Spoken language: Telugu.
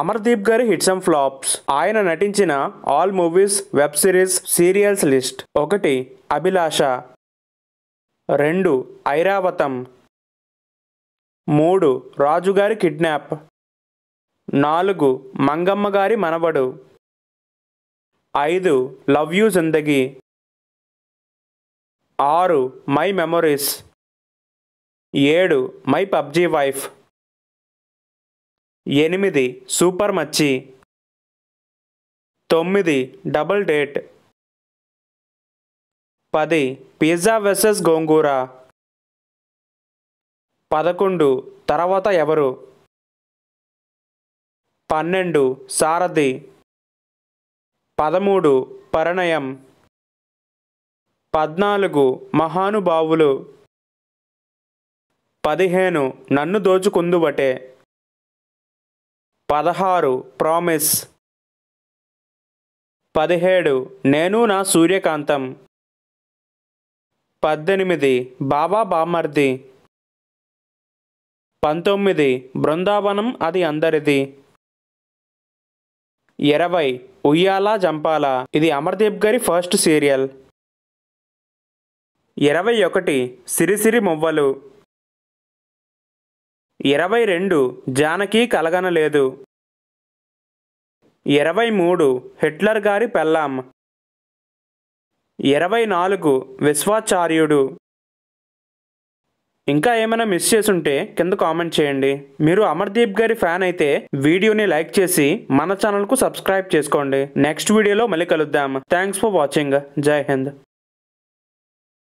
అమర్దీప్ గారి హిట్స్ అండ్ ఫ్లాప్స్ ఆయన నటించిన all movies web series serials list ఒకటి అభిలాష రెండు ఐరావతం మూడు రాజుగారి కిడ్నాప్ నాలుగు మంగమ్మ గారి మనవడు ఐదు లవ్ యూ జిందగీ ఆరు మై మెమొరీస్ ఏడు మై పబ్జీ వైఫ్ ఎనిమిది సూపర్ మచ్చి తొమ్మిది డబల్ డేట్ పది పిజ్జా వెసెస్ గోంగూర పదకొండు తర్వాత ఎవరు పన్నెండు సారథి పదమూడు పరిణయం పద్నాలుగు మహానుభావులు పదిహేను నన్ను దోచుకుందువటే పదహారు ప్రామిస్ పదిహేడు నేను నా సూర్యకాంతం పద్దెనిమిది బాబా బామర్ది పంతొమ్మిది బృందావనం అది అందరిది ఇరవై ఉయ్యాలా జంపాల ఇది అమర్దీప్ గారి ఫస్ట్ సీరియల్ ఇరవై ఒకటి సిరిసిరి మువ్వలు ఇరవై రెండు జానకి కలగనలేదు ఇరవై మూడు హిట్లర్ గారి పెళ్ళాం ఇరవై నాలుగు విశ్వాచార్యుడు ఇంకా ఏమైనా మిస్ చేసుంటే కింద కామెంట్ చేయండి మీరు అమర్దీప్ గారి ఫ్యాన్ అయితే వీడియోని లైక్ చేసి మన ఛానల్కు సబ్స్క్రైబ్ చేసుకోండి నెక్స్ట్ వీడియోలో మళ్ళీ కలుద్దాం థ్యాంక్స్ ఫర్ వాచింగ్ జై హింద్